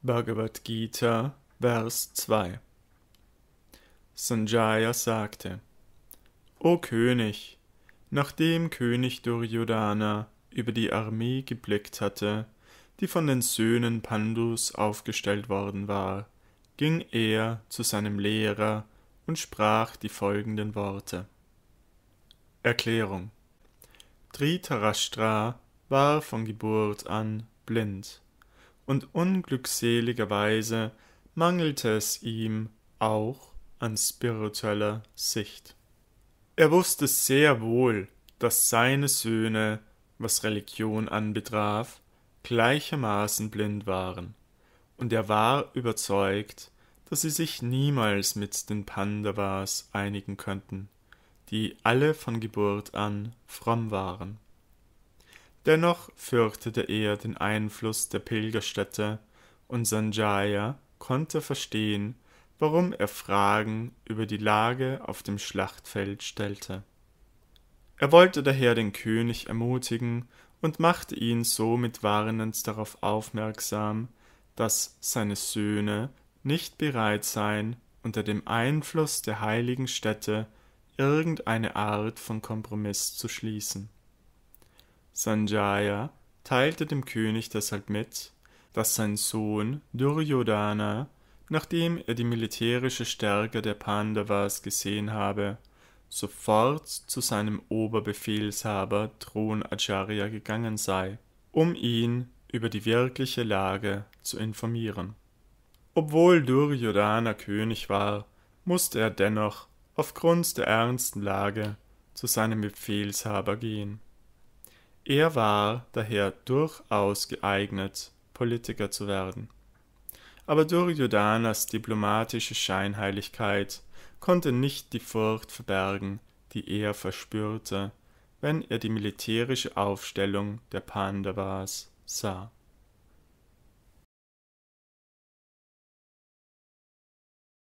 Bhagavad Gita, Vers 2 Sanjaya sagte, O König, nachdem König Duryodhana über die Armee geblickt hatte, die von den Söhnen Pandus aufgestellt worden war, ging er zu seinem Lehrer und sprach die folgenden Worte. Erklärung Dhritarashtra war von Geburt an blind und unglückseligerweise mangelte es ihm auch an spiritueller Sicht. Er wusste sehr wohl, dass seine Söhne, was Religion anbetraf, gleichermaßen blind waren, und er war überzeugt, dass sie sich niemals mit den Pandavas einigen könnten, die alle von Geburt an fromm waren. Dennoch fürchtete er den Einfluss der Pilgerstätte, und Sanjaya konnte verstehen, warum er Fragen über die Lage auf dem Schlachtfeld stellte. Er wollte daher den König ermutigen und machte ihn somit warnend darauf aufmerksam, dass seine Söhne nicht bereit seien, unter dem Einfluss der heiligen Städte irgendeine Art von Kompromiss zu schließen. Sanjaya teilte dem König deshalb mit, dass sein Sohn Duryodhana, nachdem er die militärische Stärke der Pandavas gesehen habe, sofort zu seinem Oberbefehlshaber Dronacharya gegangen sei, um ihn über die wirkliche Lage zu informieren. Obwohl Duryodhana König war, musste er dennoch aufgrund der ernsten Lage zu seinem Befehlshaber gehen. Er war daher durchaus geeignet, Politiker zu werden. Aber Duryodhanas diplomatische Scheinheiligkeit konnte nicht die Furcht verbergen, die er verspürte, wenn er die militärische Aufstellung der Pandavas sah